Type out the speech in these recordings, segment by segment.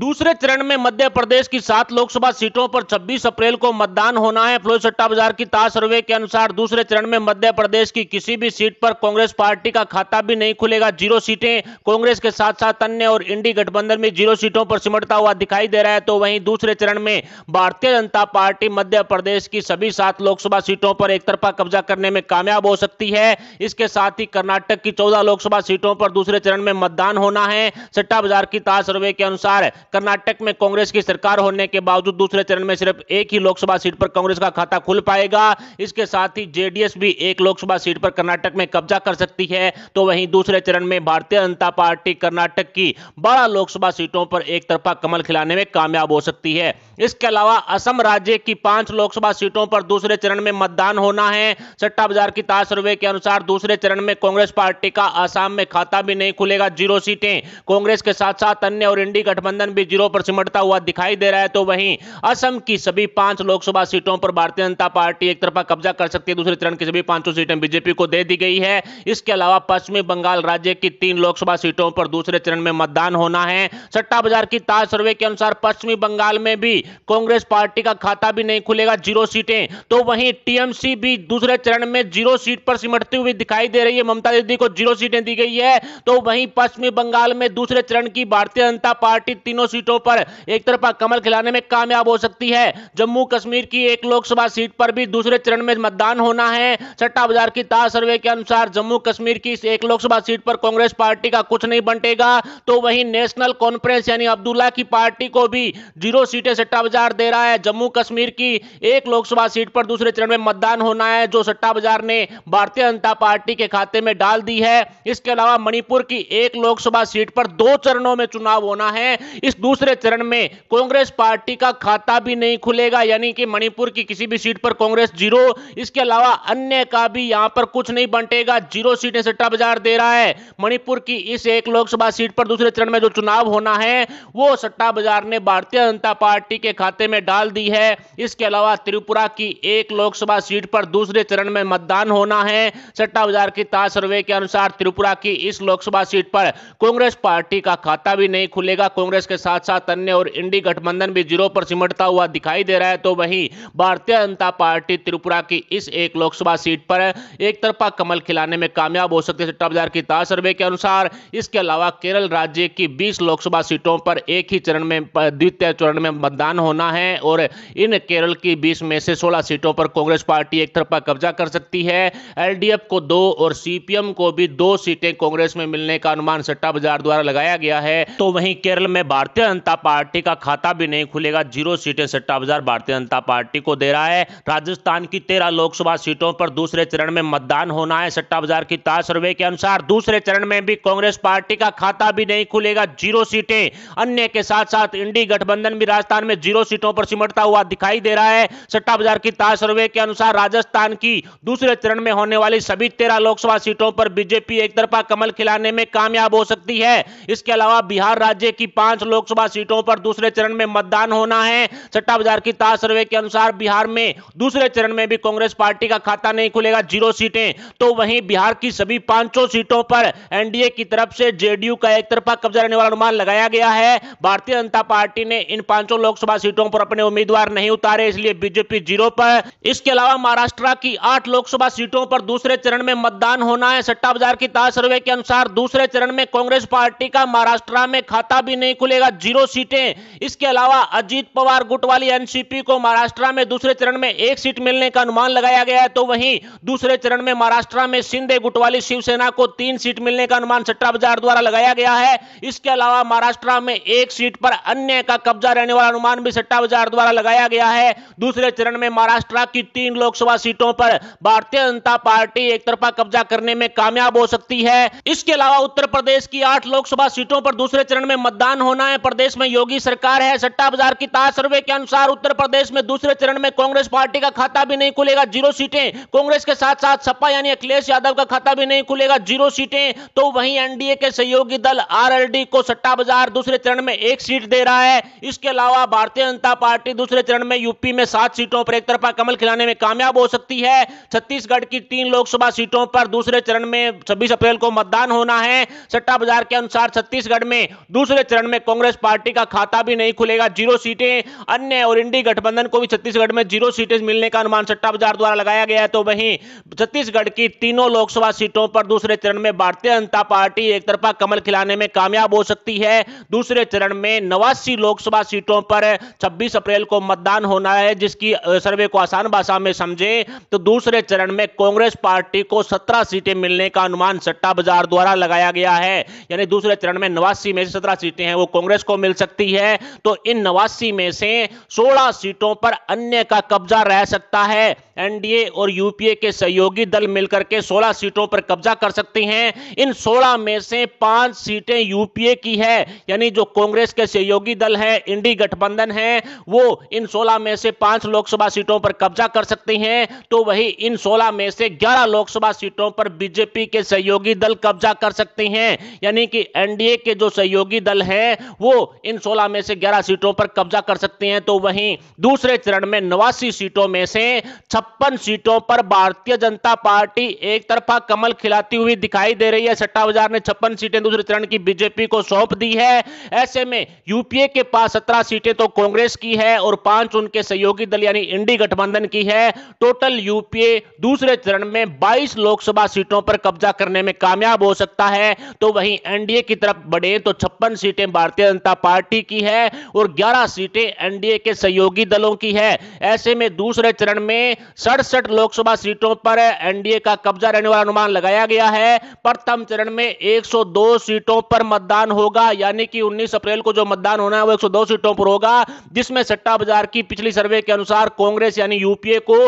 दूसरे चरण में मध्य प्रदेश की सात लोकसभा सीटों पर 26 अप्रैल को मतदान होना है फ्लोर सट्टा बाजार की ताज सर्वे के अनुसार दूसरे चरण में मध्य प्रदेश की किसी भी सीट पर कांग्रेस पार्टी का खाता भी नहीं खुलेगा जीरो सीटें कांग्रेस के साथ साथ अन्य और इंडी गठबंधन में जीरो सीटों पर सिमटता हुआ दिखाई दे रहा है तो वहीं दूसरे चरण में भारतीय जनता पार्टी मध्य प्रदेश की सभी सात लोकसभा सीटों पर एक तरफा कब्जा करने में कामयाब हो सकती है इसके साथ ही कर्नाटक की चौदह लोकसभा सीटों पर दूसरे चरण में मतदान होना है सट्टा बाजार की ताज सर्वे के अनुसार कर्नाटक में कांग्रेस की सरकार होने के बावजूद दूसरे चरण में सिर्फ एक ही लोकसभा सीट पर कांग्रेस का खाता खुल पाएगा इसके साथ ही जेडीएस भी एक लोकसभा सीट पर कर्नाटक में कब्जा कर सकती है तो वहीं दूसरे चरण में भारतीय जनता पार्टी कर्नाटक की बारह लोकसभा सीटों पर एक तरफा कमल खिलाने में कामयाब हो सकती है इसके अलावा असम राज्य की पांच लोकसभा सीटों पर दूसरे चरण में मतदान होना है सट्टा बाजार की ताज सर्वे के अनुसार दूसरे चरण में कांग्रेस पार्टी का आसाम में खाता भी नहीं खुलेगा जीरो सीटें कांग्रेस के साथ साथ अन्य और इंडी गठबंधन भी भी जीरो पर सिमटता हुआ दिखाई दे रहा है तो वहीं असम की सभी पांच लोकसभा सीटों पर भारतीय जनता पार्टी एक तरफा कब्जा कर सकती है दूसरे चरण की सभी पांचों सीटें बीजेपी को दे दी गई है इसके अलावा पश्चिमी बंगाल राज्य की तीन लोकसभा सीटों पर दूसरे चरण में मतदान होना है सट्टा बाजार की ताज सर्वे के अनुसार पश्चिमी बंगाल में भी कांग्रेस पार्टी का खाता भी नहीं खुलेगा जीरो सीटें तो वहीं टीएमसी भी दूसरे चरण में जीरो सीट पर सिमटती हुई दिखाई दे रही है ममता दीदी को जीरो सीटें दी गई है तो वहीं पश्चिमी बंगाल में दूसरे चरण की भारतीय जनता पार्टी तीनों सीटों पर एक तरफा कमल खिलाने में कामयाब हो सकती है जम्मू कश्मीर की एक लोकसभा सीट पर भी दूसरे चरण में मतदान होना है सट्टा बाजार की ताज सर्वे के अनुसार जम्मू कश्मीर की इस एक लोकसभा सीट पर कांग्रेस पार्टी का कुछ नहीं बंटेगा तो वहीं नेशनल कॉन्फ्रेंस यानी अब्दुल्ला की पार्टी को भी जीरो सीटें सट्टा बाजार दे रहा है जम्मू कश्मीर की एक लोकसभा सीट पर दूसरे चरण में मतदान होना है जो सट्टा बाजार ने भारतीय जनता पार्टी के खाते में डाल दी है इसके अलावा मणिपुर की एक लोकसभा सीट पर दो चरणों में चुनाव होना है इस दूसरे चरण में कांग्रेस पार्टी का खाता भी नहीं खुलेगा यानी कि मणिपुर की किसी भी सीट पर कांग्रेस जीरो इसके अलावा अन्य का भी यहां पर कुछ नहीं बंटेगा जीरो सीटें सट्टा बाजार दे रहा है मणिपुर की इस एक लोकसभा सीट पर दूसरे चरण में जो चुनाव होना है वो सट्टा बाजार ने भारतीय जनता पार्टी के खाते में डाल दी है इसके अलावा त्रिपुरा की एक लोकसभा सीट पर दूसरे चरण में मतदान होना है सट्टा बाजार की ताज सर्वे के अनुसार त्रिपुरा की इस लोकसभा सीट पर कांग्रेस पार्टी का खाता भी नहीं खुलेगा कांग्रेस के साथ साथ साथ अन्य और इंडी गठबंधन भी जीरो पर सिमटता हुआ दिखाई दे रहा है तो वहीं भारतीय जनता पार्टी त्रिपुरा की इस एक लोकसभा सीट पर एक तरफा कमल खिलाने में कामयाब हो सकती है बाजार की ताज सर्वे के अनुसार इसके अलावा केरल राज्य की बीस लोकसभा सीटों पर एक ही चरण में द्वितीय चरण में मतदान होना है और इन केरल की बीस में से सोलह सीटों पर कांग्रेस पार्टी एक तरफा कब्जा कर सकती है एल को दो और सीपीएम को भी दो सीटें कांग्रेस में मिलने का अनुमान सट्टा बाजार द्वारा लगाया गया है तो वहीं केरल में भारतीय भारतीय जनता पार्टी का खाता भी नहीं खुलेगा जीरो सीटें सट्टा बाजार भारतीय जनता पार्टी को दे रहा है राजस्थान की तेरह लोकसभा सीटों पर दूसरे चरण में मतदान होना है सट्टा बाजार की ताज सर्वे के अनुसार दूसरे चरण में भी कांग्रेस पार्टी का खाता भी नहीं खुलेगा जीरो सीटें अन्य के साथ साथ इंडी गठबंधन भी राजस्थान में जीरो सीटों पर सिमटता हुआ दिखाई दे रहा है सट्टा बाजार की ताज सर्वे के अनुसार राजस्थान की दूसरे चरण में होने वाली सभी तेरह लोकसभा सीटों पर बीजेपी एक तरफा कमल खिलाने में कामयाब हो सकती है इसके अलावा बिहार राज्य की पांच लोग लोकसभा सीटों पर दूसरे चरण में मतदान होना है सट्टा बाजार की ताज सर्वे के अनुसार बिहार में दूसरे चरण में भी कांग्रेस पार्टी का खाता नहीं खुलेगा जीरो सीटें तो वहीं बिहार की सभी पांचों सीटों पर एनडीए की तरफ से जेडीयू का एक तरफा कब्जा रहने वाला अनुमान लगाया गया है भारतीय जनता पार्टी ने इन पांचों लोकसभा सीटों पर अपने उम्मीदवार नहीं उतारे इसलिए बीजेपी जीरो पर इसके अलावा महाराष्ट्र की आठ लोकसभा सीटों पर दूसरे चरण में मतदान होना है सट्टा बाजार की ताज सर्वे के अनुसार दूसरे चरण में कांग्रेस पार्टी का महाराष्ट्र में खाता भी नहीं खुलेगा साथ जीरो सीटें इसके अलावा अजीत पवार गुट वाली एनसीपी को महाराष्ट्र में दूसरे चरण में एक सीट मिलने का अनुमान लगाया गया है तो वहीं दूसरे चरण में महाराष्ट्र में सिंधे गुट वाली शिवसेना को तीन सीट मिलने का अनुमान सट्टा बाजार द्वारा लगाया गया है इसके अलावा महाराष्ट्र में एक सीट पर अन्य का कब्जा रहने वाला अनुमान भी सट्टा बाजार द्वारा लगाया गया है दूसरे चरण में महाराष्ट्र की तीन लोकसभा सीटों पर भारतीय जनता पार्टी एक तरफा कब्जा करने में कामयाब हो सकती है इसके अलावा उत्तर प्रदेश की आठ लोकसभा सीटों पर दूसरे चरण में मतदान होना है प्रदेश में योगी सरकार है सट्टा बाजार की ताज सर्वे के अनुसार उत्तर प्रदेश में दूसरे चरण में कांग्रेस पार्टी का खाता भी नहीं खुलेगा जीरो सीटें कांग्रेस के साथ साथ सपा यानी अखिलेश यादव का खाता भी नहीं खुलेगा जीरो सीटें तो वहीं एनडीए के सहयोगी दल आरएलडी को सट्टा बाजार दूसरे चरण में एक सीट दे रहा है इसके अलावा भारतीय जनता पार्टी दूसरे चरण में यूपी में सात सीटों पर एक तरफा कमल खिलाने में कामयाब हो सकती है छत्तीसगढ़ की तीन लोकसभा सीटों पर दूसरे चरण में छब्बीस अप्रैल को मतदान होना है सट्टा बाजार के अनुसार छत्तीसगढ़ में दूसरे चरण में कांग्रेस कांग्रेस पार्टी का खाता भी नहीं खुलेगा जीरो सीटें अन्य और इंडी गठबंधन को भी छत्तीसगढ़ में जीरो सीटें मिलने का अनुमान सट्टा बाजार द्वारा लगाया गया है तो वहीं छत्तीसगढ़ की तीनों लोकसभा सीटों पर दूसरे चरण में भारतीय जनता पार्टी एक तरफा कमल खिलाने में कामयाब हो सकती है दूसरे चरण में नवासी लोकसभा सीटों पर छब्बीस अप्रैल को मतदान होना है जिसकी सर्वे को आसान भाषा में समझे तो दूसरे चरण में कांग्रेस पार्टी को सत्रह सीटें मिलने का अनुमान सट्टा बाजार द्वारा लगाया गया है यानी दूसरे चरण में नवासी में से सत्रह सीटें हैं वो कांग्रेस कांग्रेस को मिल सकती है तो इन नवासी में से 16 सीटों पर अन्य का कब्जा रह सकता है एनडीए और यूपीए के सहयोगी दल मिलकर के 16 सीटों पर कब्जा कर सकती हैं इन 16 में से पांच सीटें यूपीए की है यानी जो कांग्रेस के सहयोगी दल है इंडी गठबंधन है वो इन 16 में से पांच लोकसभा सीटों पर कब्जा कर सकती हैं तो वही इन 16 में से 11 लोकसभा सीटों पर बीजेपी के सहयोगी दल कब्जा कर सकती हैं यानी कि एनडीए के जो सहयोगी दल हैं वो वो इन 16 में से 11 सीटों पर कब्जा कर सकते हैं तो वहीं दूसरे चरण में नवासी सीटों में से छप्पन सीटों पर भारतीय जनता पार्टी एक तरफा कमल खिलाती हुई दिखाई दे रही है सट्टा बाजार ने छप्पन सीटें दूसरे चरण की बीजेपी को सौंप दी है ऐसे में यूपीए के पास सत्रह सीटें तो कांग्रेस की है और पांच उनके सहयोगी दल यानी इंडी गठबंधन की है टोटल यूपीए दूसरे चरण में बाईस लोकसभा सीटों पर कब्जा करने में कामयाब हो सकता है तो वहीं एनडीए की तरफ बढ़े तो छप्पन सीटें भारतीय जनता जनता पार्टी की है और 11 सीटें एनडीए के सहयोगी दलों की है ऐसे में दूसरे चरण में सड़सठ लोकसभा सीटों पर एनडीए का कब्जा रहने वाला अनुमान लगाया गया है प्रथम चरण में 102 सीटों पर मतदान होगा यानी कि 19 अप्रैल को जो मतदान होना है वो 102 सीटों पर होगा जिसमें सट्टा बाजार की पिछली सर्वे के अनुसार कांग्रेस यानी यूपीए को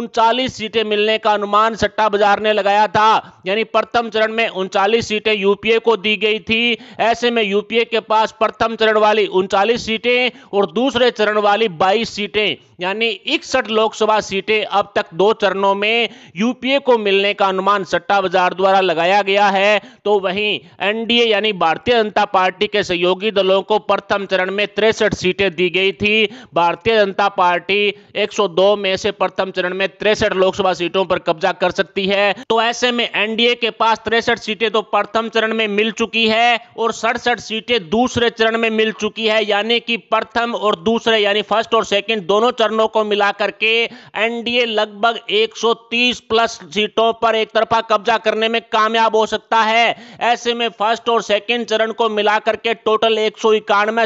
उनचालीस सीटें मिलने का अनुमान सट्टा बाजार ने लगाया था यानी प्रथम चरण में उनचालीस सीटें यूपीए को दी गई थी ऐसे में यूपीए के पास प्रथम प्रथम चरण वाली उनचालीस सीटें और दूसरे चरण वाली बाईस सीटें यानी इकसठ लोकसभा सीटें अब तक दो चरणों में यूपीए को मिलने का अनुमान सट्टा बाजार द्वारा लगाया गया है तो वहीं एनडीए यानी भारतीय जनता पार्टी के सहयोगी दलों को प्रथम चरण में तिरसठ सीटें दी गई थी भारतीय जनता पार्टी 102 में से प्रथम चरण में तिरसठ लोकसभा सीटों पर कब्जा कर सकती है तो ऐसे में एनडीए के पास तिरसठ सीटें तो प्रथम चरण में मिल चुकी है और सड़सठ सीटें दूसरे चरण में मिल चुकी है यानी कि प्रथम और दूसरे यानी फर्स्ट और सेकेंड दोनों चरण समीकरणों को मिलाकर के एनडीए लगभग 130 प्लस सीटों पर एक तरफा कब्जा करने में कामयाब हो सकता है ऐसे में फर्स्ट और सेकेंड चरण को मिलाकर के टोटल एक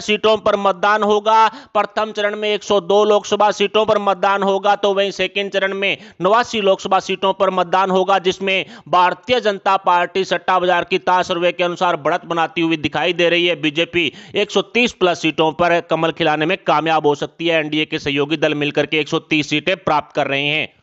सीटों पर मतदान होगा प्रथम चरण में 102 लोकसभा सीटों पर मतदान होगा तो वहीं सेकेंड चरण में नवासी लोकसभा सीटों पर मतदान होगा जिसमें भारतीय जनता पार्टी सट्टा बाजार की ताश सर्वे के अनुसार बढ़त बनाती हुई दिखाई दे रही है बीजेपी 130 प्लस सीटों पर कमल खिलाने में कामयाब हो सकती है एनडीए के सहयोगी दल मिलकर के 130 सीटें प्राप्त कर रहे हैं